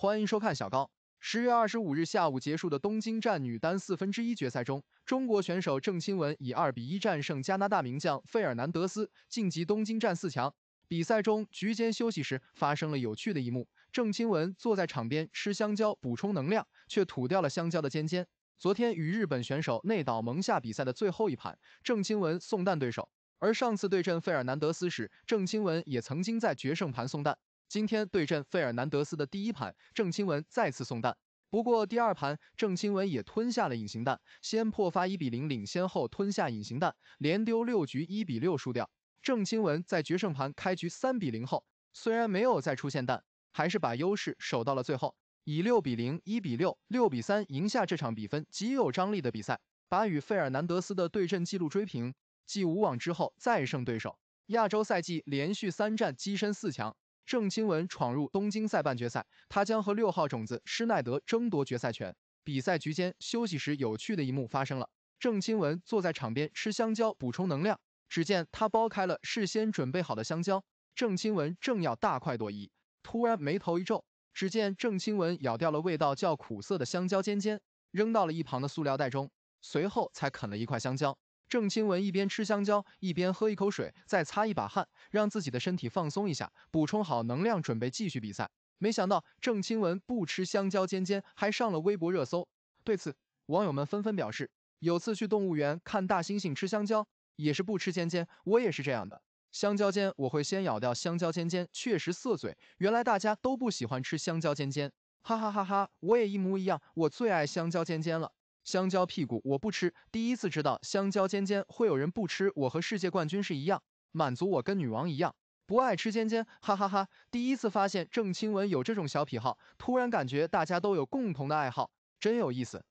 欢迎收看小高。十月二十五日下午结束的东京站女单四分之一决赛中，中国选手郑钦文以二比一战胜加拿大名将费尔南德斯，晋级东京站四强。比赛中，局间休息时发生了有趣的一幕：郑钦文坐在场边吃香蕉补充能量，却吐掉了香蕉的尖尖。昨天与日本选手内岛萌下比赛的最后一盘，郑钦文送蛋对手；而上次对阵费尔南德斯时，郑钦文也曾经在决胜盘送蛋。今天对阵费尔南德斯的第一盘，郑钦文再次送蛋。不过第二盘，郑钦文也吞下了隐形蛋，先破发一比零领先后吞下隐形蛋，连丢六局一比六输掉。郑钦文在决胜盘开局三比零后，虽然没有再出现蛋，还是把优势守到了最后，以六比零、一比六、六比三赢下这场比分极有张力的比赛，把与费尔南德斯的对阵记录追平，继无网之后再胜对手，亚洲赛季连续三战跻身四强。郑钦文闯入东京赛半决赛，她将和六号种子施耐德争夺决赛权。比赛局间休息时，有趣的一幕发生了。郑钦文坐在场边吃香蕉补充能量，只见他剥开了事先准备好的香蕉。郑钦文正要大快朵颐，突然眉头一皱，只见郑钦文咬掉了味道较苦涩的香蕉尖尖，扔到了一旁的塑料袋中，随后才啃了一块香蕉。郑钦文一边吃香蕉，一边喝一口水，再擦一把汗，让自己的身体放松一下，补充好能量，准备继续比赛。没想到郑钦文不吃香蕉尖尖，还上了微博热搜。对此，网友们纷纷表示：有次去动物园看大猩猩吃香蕉，也是不吃尖尖，我也是这样的。香蕉尖我会先咬掉，香蕉尖尖确实涩嘴。原来大家都不喜欢吃香蕉尖尖，哈哈哈哈！我也一模一样，我最爱香蕉尖尖了。香蕉屁股我不吃，第一次知道香蕉尖尖会有人不吃。我和世界冠军是一样，满足我跟女王一样，不爱吃尖尖，哈哈哈！第一次发现郑钦文有这种小癖好，突然感觉大家都有共同的爱好，真有意思。